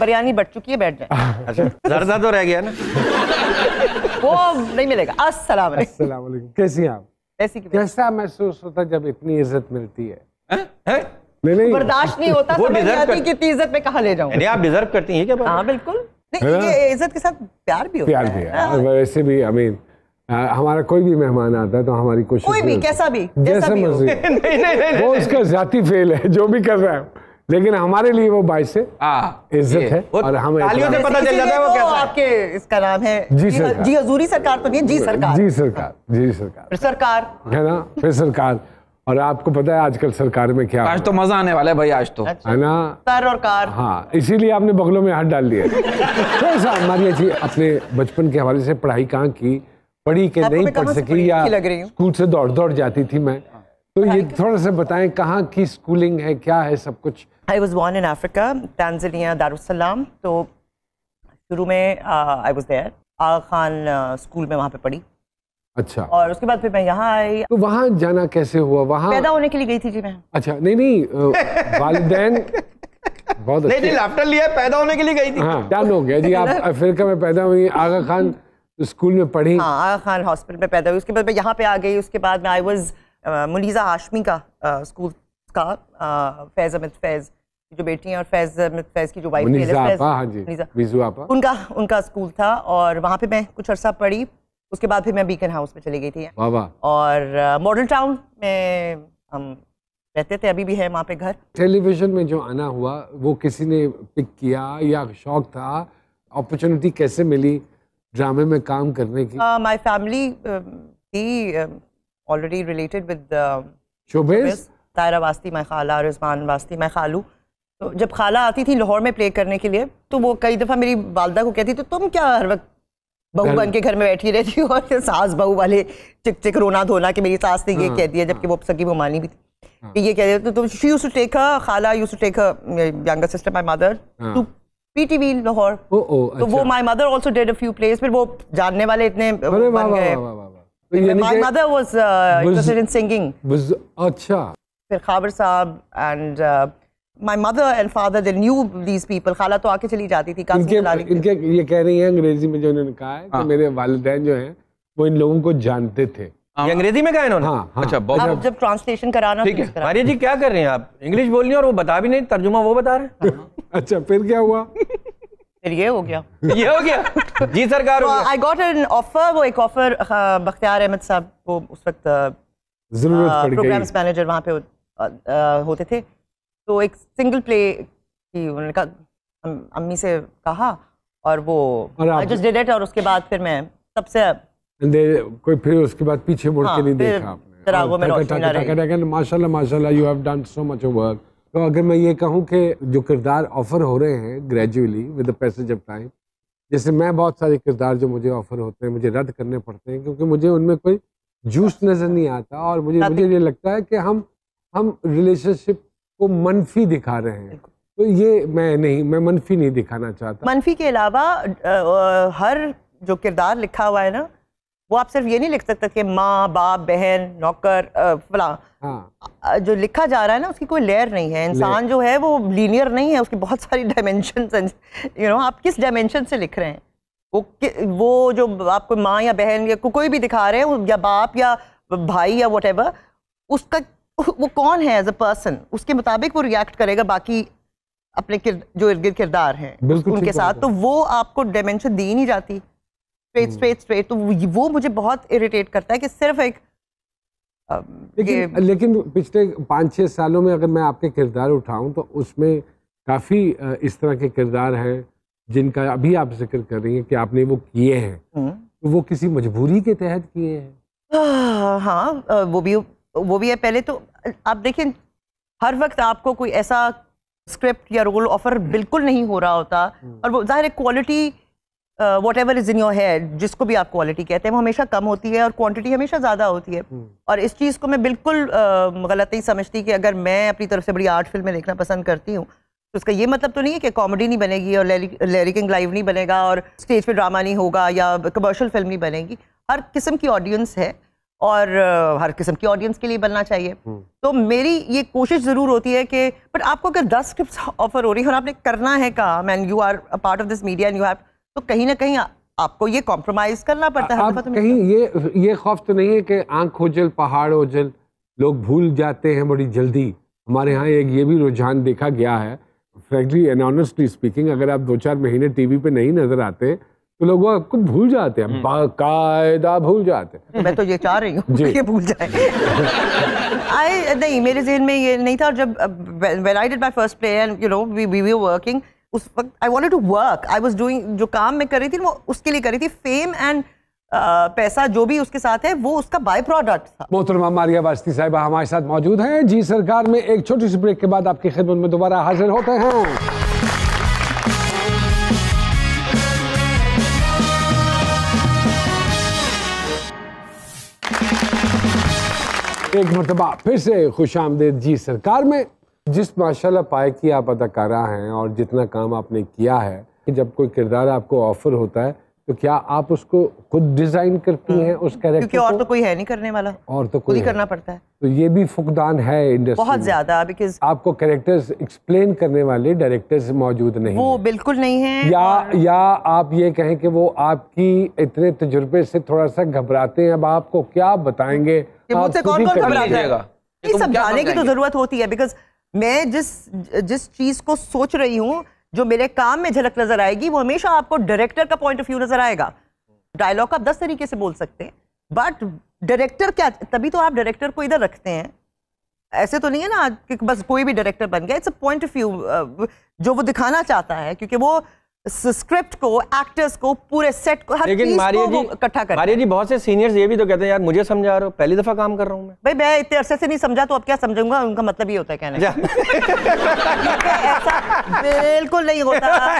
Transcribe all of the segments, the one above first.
Biryani but चुकी है बैठ जाए अच्छा तो रह गया ना वो नहीं मिलेगा अस्सलाम वालेकुम कैसी हैं आप ऐसी कैसा महसूस होता जब इतनी इज्जत मिलती है, बर्दाश्त नहीं होता वो डिजर्व करती कितनी इज्जत में कहा ले जाऊँ आप डिजर्व करती है क्या हाँ बिल्कुल हाँ। इज्जत के साथ प्यार भी होता प्यार भी है हाँ। हाँ, वैसे भी आई आ, हमारा कोई भी मेहमान आता है तो हमारी कोशिश कोई भी कैसा भी जैसा, मर्जी नहीं, नहीं, नहीं, वो उसका जाति फेल है जो भी कर रहा है लेकिन हमारे लिए वो बाइस हाँ। इज्जत है और हमें से पता चल जाता है वो कैसा आपके इसका नाम है जी सरकार जी हजूरी सरकार तो नहीं जी सरकार जी सरकार जी सरकार फिर सरकार है ना फिर सरकार और आपको पता है आजकल सरकार में क्या आज तो मजा आने वाला है भाई आज तो अच्छा। है ना सर और कार हाँ इसीलिए आपने बगलों में हाथ डाल दिया थोड़ा तो सा हमारी अपने बचपन के हवाले से पढ़ाई कहाँ की पढ़ी के नहीं पढ़ सकी या स्कूल से दौड़ दौड़ जाती थी मैं तो ये थोड़ा सा बताएं कहाँ की स्कूलिंग है क्या है सब कुछ I was born in Africa Tanzania Dar es Salaam तो शुरू में I was there Aga Khan school uh, में वहाँ पे पढ़ी अच्छा और उसके बाद फिर मैं यहाँ आई तो वहाँ जाना कैसे हुआ वहाँ पैदा होने के लिए गई थी जी मैं अच्छा नहीं नहीं वाले बहुत नहीं नहीं लाफ्टर लिया पैदा होने के लिए गई थी हाँ डन हो गया जी आप अफ्रीका में पैदा हुई आगा खान स्कूल में पढ़ी हाँ आगा खान हॉस्पिटल में पैदा हुई उसके बाद मैं यहाँ पे आ गई उसके बाद मैं आई वॉज मुलीजा हाशमी का आ, स्कूल का फैज़ अहमद फैज़ की जो बेटी हैं और फैज़ अहमद फैज़ की जो वाइफ थी हाँ उनका उनका स्कूल था और वहाँ पे मैं कुछ अर्सा पढ़ी उसके बाद फिर मैं बीकन हाउस में चली गई थी और मॉडल टाउन में हम रहते थे अभी भी है वहाँ पे घर टेलीविज़न में जो आना हुआ वो किसी ने पिक किया या शौक था अपॉर्चुनिटी कैसे मिली ड्रामे में काम करने की माय uh, फैमिली uh, थी already related with the showbiz. Taira Vasti, my khala, Rizwan Vasti, my khalu. So, जब खाला आती थी लाहौर में प्ले करने के लिए तो वो कई दफ़ा मेरी वालदा को कहती तो तुम क्या हर वक्त बहू बन के घर में बैठी रहती हो और सास बहू वाले चिक चिक रोना धोना कि मेरी सास ने ये हाँ, कह दिया जबकि हाँ। वो सगी बुमानी भी थी हाँ। कि ये कह दिया तो तुम she use to take a खाला use to take a younger sister my mother to PTV Lahore तो वो my mother also did a few place फिर वो जानने वाले इतने बन गए My mother was, uh, was interested in singing. खाला तो आके चली जाती थी इनके इनके ये कह रही है अंग्रेजी में जो इन्होंने कहा है हाँ. कि मेरे वाले जो हैं वो इन लोगों को जानते थे हाँ। ये अंग्रेजी में कहा इन्होंने हाँ, हाँ, अच्छा बहुत आप अच्छा। जब ट्रांसलेशन कराना ठीक है मारिया जी क्या कर रहे हैं आप इंग्लिश बोल रही हैं और वो बता भी नहीं तर्जुमा वो बता रहे हैं अच्छा फिर क्या हुआ फिर ये हो गया ये हो गया जी सरकार आई गॉट एन ऑफर वो एक ऑफर बख्तियार अहमद साहब को उस वक्त प्रोग्राम्स मैनेजर वहाँ पे होते थे तो एक सिंगल प्ले की उन्होंने कहा अम्मी से कहा और वो आई जस्ट डिड इट और उसके बाद फिर मैं सबसे कोई फिर उसके बाद पीछे मुड़ के हाँ, नहीं देखा आपने माशाल्लाह माशाल्लाह you have done so much work तो अगर मैं ये कहूँ कि जो किरदार ऑफ़र हो रहे हैं gradually with the passage of time जैसे मैं बहुत सारे किरदार जो मुझे ऑफ़र होते हैं मुझे रद्द करने पड़ते हैं क्योंकि मुझे उनमें कोई जूस नज़र नहीं आता और मुझे मुझे ये लगता है कि हम हम रिलेशनशिप को मनफी दिखा रहे हैं तो ये मैं नहीं मैं मनफी नहीं दिखाना चाहता मनफी के अलावा हर जो किरदार लिखा हुआ है ना वो आप सिर्फ ये नहीं लिख सकते कि माँ बाप बहन नौकर फला हाँ। जो लिखा जा रहा है ना उसकी कोई लेयर नहीं है इंसान जो है वो लीनियर नहीं है उसकी बहुत सारी डायमेंशन यू नो आप किस डायमेंशन से लिख रहे हैं वो वो जो आपको माँ या बहन या को, कोई भी दिखा रहे हैं या बाप या भाई या वट उसका वो कौन है एज अ पर्सन उसके मुताबिक वो रिएक्ट करेगा बाकी अपने किर, जो इर्द गिर्द किरदार हैं उनके साथ तो वो आपको डायमेंशन दी नहीं जाती स्ट्रेट स्ट्रेट स्ट्रेट तो वो मुझे बहुत इरिटेट करता है कि सिर्फ एक लेकिन लेकिन पिछले पाँच छः सालों में अगर मैं आपके किरदार उठाऊं तो उसमें काफ़ी इस तरह के किरदार हैं जिनका अभी आप जिक्र कर रही हैं कि आपने वो किए हैं हम्म। तो वो किसी मजबूरी के तहत किए हैं हाँ वो भी वो भी है पहले तो आप देखें हर वक्त आपको कोई ऐसा स्क्रिप्ट या रोल ऑफर बिल्कुल नहीं हो रहा होता हम्म। और वो जाहिर quality whatever is in your head जिसको भी आप क्वालिटी कहते हैं वो हमेशा कम होती है और क्वान्टिटी हमेशा ज़्यादा होती है हम्म। और इस चीज़ को मैं बिल्कुल uh, गलत नहीं समझती कि अगर मैं अपनी तरफ से बड़ी आर्ट फिल्में देखना पसंद करती हूँ तो उसका ये मतलब तो नहीं है कि कॉमेडी नहीं बनेगी और लेरिकिंग लाइव नहीं बनेगा और स्टेज पर ड्रामा नहीं होगा या कमर्शल फिल्म नहीं बनेगी हर किस्म की ऑडियंस है और uh, हर किस्म की ऑडियंस के लिए बनना चाहिए हम्म। तो मेरी ये कोशिश ज़रूर होती है कि बट आपको अगर दस स्क्रिप्ट ऑफर हो रही है और आपने करना है काम and you are a part of this media and you have तो कहीं ना कहीं आपको ये कॉम्प्रोमाइज करना पड़ता है आप तो कहीं ये ये खौफ तो नहीं है कि आंख ओझल पहाड़ ओझल लोग भूल जाते हैं बड़ी जल्दी हमारे यहाँ एक ये भी रुझान देखा गया है फ्रेंकली एंड ऑनेस्टली स्पीकिंग अगर आप दो चार महीने टीवी पे नहीं नजर आते तो लोग आपको भूल जाते हैं हम्म। बाकायदा भूल जाते हैं तो मैं तो ये चाह रही हूँ ये भूल जाए आई नहीं मेरे जहन में ये नहीं था और जब when I did my first play and you know we we working उस वक्त I want to work I was doing जो काम मैं कर रही थी वो उसके लिए कर रही थी फेम एंड पैसा जो भी उसके साथ है वो उसका बाय प्रोडक्ट था मोहतरमा मारिया वास्ती साहब हमारे साथ मौजूद हैं जी सरकार में एक छोटी सी ब्रेक के बाद आपकी खिदमत में दोबारा हाजिर होते हैं एक मरतबा फिर से खुश आमदेद जी सरकार में जिस माशाल्लाह पाए की आप अदाकारा हैं और जितना काम आपने किया है कि जब कोई किरदार आपको ऑफर होता है तो क्या आप उसको खुद डिजाइन करती हम्म। हैं उस कैरेक्टर क्योंकि और तो कोई है नहीं करने वाला और तो कोई करना पड़ता है तो ये भी फुकदान है इंडस्ट्री बहुत ज्यादा बिकॉज आपको कैरेक्टर्स एक्सप्लेन करने वाले डायरेक्टर्स मौजूद नहीं वो बिल्कुल नहीं है या और... या आप ये कहें कि वो आपकी इतने तजुर्बे से थोड़ा सा घबराते हैं अब आपको क्या बताएंगे समझाने तो की तो जरूरत होती है बिकॉज मैं जिस जिस चीज़ को सोच रही हूँ जो मेरे काम में झलक नज़र आएगी वो हमेशा आपको डायरेक्टर का पॉइंट ऑफ व्यू नज़र आएगा डायलॉग आप दस तरीके से बोल सकते हैं बट डायरेक्टर क्या तभी तो आप डायरेक्टर को इधर रखते हैं ऐसे तो नहीं है ना कि बस कोई भी डायरेक्टर बन गया it's a point of view जो वो दिखाना चाहता है क्योंकि वो स्क्रिप्ट को एक्टर्स को पूरे सेट को हर लेकिन मारिया जी इकट्ठा कर मारिया जी बहुत से सीनियर्स ये भी तो कहते हैं यार मुझे समझा रहे हो पहली दफा काम कर रहा हूँ मैं भाई मैं इतने अरसे से नहीं समझा तो अब क्या समझूंगा उनका मतलब ये होता है कहने बिल्कुल नहीं होता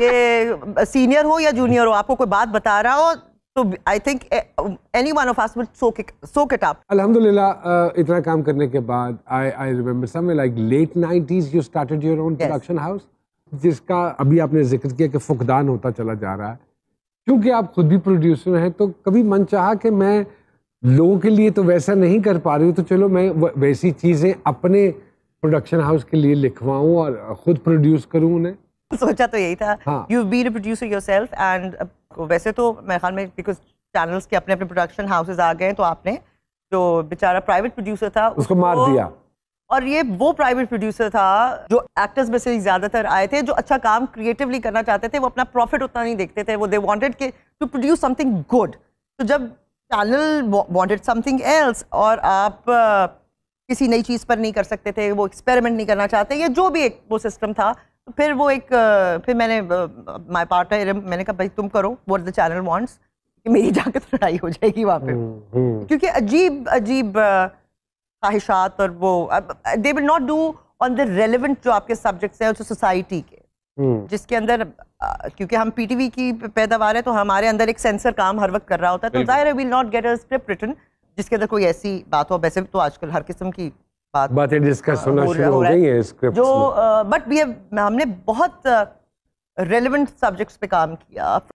कि सीनियर हो या जूनियर हो आपको कोई बात बता रहा हो तो I think any one of us so soak it soak it इतना काम करने के बाद I I remember somewhere like late nineties you started your own production house जिसका अभी आपने जिक्र किया कि फुकदान होता चला जा रहा है क्योंकि आप खुद भी प्रोड्यूसर हैं तो कभी मन चाहा कि मैं लोगों के लिए तो वैसा नहीं कर पा रही हूँ तो चलो मैं वैसी चीज़ें अपने प्रोडक्शन हाउस के लिए लिखवाऊँ और खुद प्रोड्यूस करूँ उन्हें सोचा तो यही था you be producer yourself and वैसे तो मेरे ख्याल में बिकॉज चैनल्स के अपने अपने प्रोडक्शन हाउसेज आ गए तो आपने जो बेचारा प्राइवेट प्रोड्यूसर था उसको, उसको मार दिया और ये वो प्राइवेट प्रोड्यूसर था जो एक्टर्स में से ज़्यादातर आए थे जो अच्छा काम क्रिएटिवली करना चाहते थे वो अपना प्रॉफिट उतना नहीं देखते थे वो दे वांटेड के टू प्रोड्यूस समथिंग गुड तो जब चैनल वांटेड समथिंग एल्स और आप किसी नई चीज़ पर नहीं कर सकते थे वो एक्सपेरिमेंट नहीं करना चाहते या जो भी एक वो सिस्टम था तो फिर वो एक फिर मैंने माय पार्ट पार्टनर मैंने कहा भाई तुम करो वॉट द चैनल वांट्स मेरी जाकर लड़ाई हो जाएगी वहाँ पे हम्म, हम्म। क्योंकि अजीब अजीब आ, ख्वाहिशात और वो they will not do on the relevant जो आपके सब्जेक्ट्स हैं सोसाइटी के हम्म। जिसके अंदर क्योंकि हम पीटीवी की पैदावार है तो हमारे अंदर एक सेंसर काम हर वक्त कर रहा होता है तो जाहिर will not get a script written जिसके अंदर कोई ऐसी बात हो वैसे भी तो आजकल हर किस्म की बात बातें डिस्कस होना शुरू हो गई है स्क्रिप्ट जो बट वी हमने बहुत रेलिवेंट सब्जेक्ट्स पे काम किया